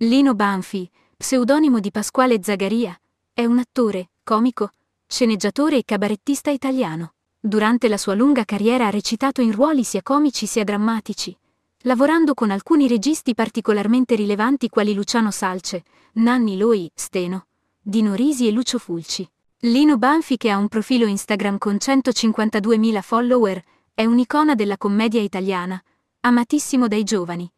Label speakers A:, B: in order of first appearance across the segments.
A: Lino Banfi, pseudonimo di Pasquale Zagaria, è un attore, comico, sceneggiatore e cabarettista italiano. Durante la sua lunga carriera ha recitato in ruoli sia comici sia drammatici, lavorando con alcuni registi particolarmente rilevanti quali Luciano Salce, Nanni Loi, Steno, Dino Risi e Lucio Fulci. Lino Banfi, che ha un profilo Instagram con 152.000 follower, è un'icona della commedia italiana, amatissimo dai giovani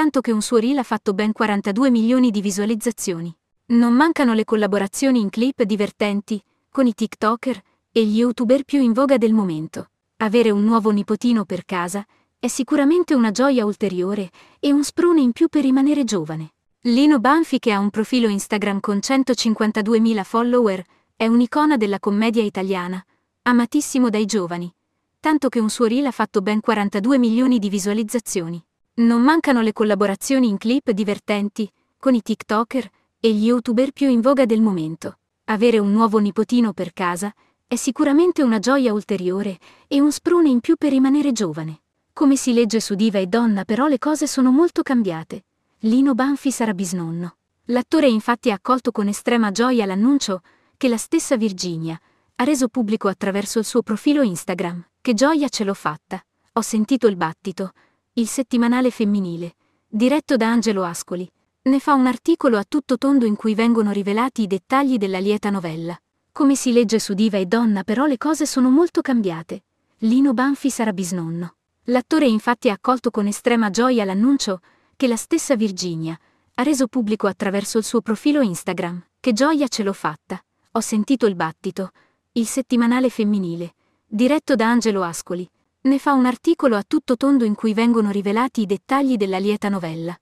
A: tanto che un suo reel ha fatto ben 42 milioni di visualizzazioni. Non mancano le collaborazioni in clip divertenti, con i TikToker e gli youtuber più in voga del momento. Avere un nuovo nipotino per casa è sicuramente una gioia ulteriore e un sprone in più per rimanere giovane. Lino Banfi, che ha un profilo Instagram con 152.000 follower, è un'icona della commedia italiana, amatissimo dai giovani, tanto che un suo reel ha fatto ben 42 milioni di visualizzazioni. Non mancano le collaborazioni in clip divertenti, con i TikToker e gli youtuber più in voga del momento. Avere un nuovo nipotino per casa è sicuramente una gioia ulteriore e un sprone in più per rimanere giovane. Come si legge su Diva e Donna però le cose sono molto cambiate. Lino Banfi sarà bisnonno. L'attore infatti ha accolto con estrema gioia l'annuncio che la stessa Virginia ha reso pubblico attraverso il suo profilo Instagram. Che gioia ce l'ho fatta. Ho sentito il battito il settimanale femminile, diretto da Angelo Ascoli, ne fa un articolo a tutto tondo in cui vengono rivelati i dettagli della lieta novella. Come si legge su Diva e Donna però le cose sono molto cambiate. Lino Banfi sarà bisnonno. L'attore infatti ha accolto con estrema gioia l'annuncio che la stessa Virginia ha reso pubblico attraverso il suo profilo Instagram. Che gioia ce l'ho fatta. Ho sentito il battito. Il settimanale femminile, diretto da Angelo Ascoli, ne fa un articolo a tutto tondo in cui vengono rivelati i dettagli della lieta novella.